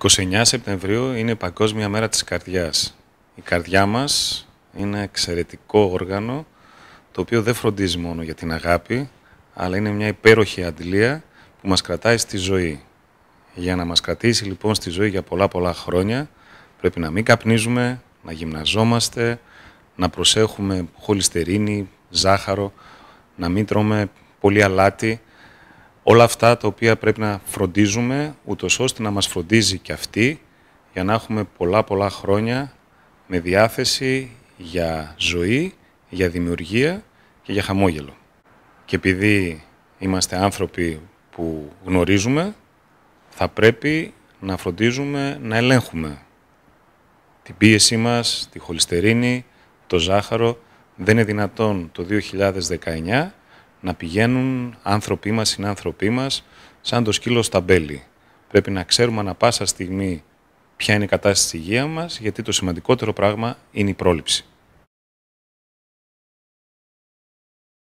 29 Σεπτεμβρίου είναι η Παγκόσμια Μέρα της Καρδιάς. Η καρδιά μας είναι εξαιρετικό όργανο, το οποίο δεν φροντίζει μόνο για την αγάπη, αλλά είναι μια υπέροχη αντιλία που μας κρατάει στη ζωή. Για να μας κρατήσει λοιπόν στη ζωή για πολλά πολλά χρόνια, πρέπει να μην καπνίζουμε, να γυμναζόμαστε, να προσέχουμε χολυστερίνη, ζάχαρο, να μην τρώμε πολύ αλάτι, Όλα αυτά τα οποία πρέπει να φροντίζουμε, ούτως ώστε να μας φροντίζει και αυτή, για να έχουμε πολλά πολλά χρόνια με διάθεση για ζωή, για δημιουργία και για χαμόγελο. Και επειδή είμαστε άνθρωποι που γνωρίζουμε, θα πρέπει να φροντίζουμε να ελέγχουμε την πίεση μας, τη χολυστερίνη, το ζάχαρο. Δεν είναι δυνατόν το 2019 να πηγαίνουν άνθρωποι μας, συνάνθρωποι μας, σαν το σκύλο στα μπέλη. Πρέπει να ξέρουμε ανα πάσα στιγμή ποια είναι η κατάσταση της υγείας μας, γιατί το σημαντικότερο πράγμα είναι η πρόληψη.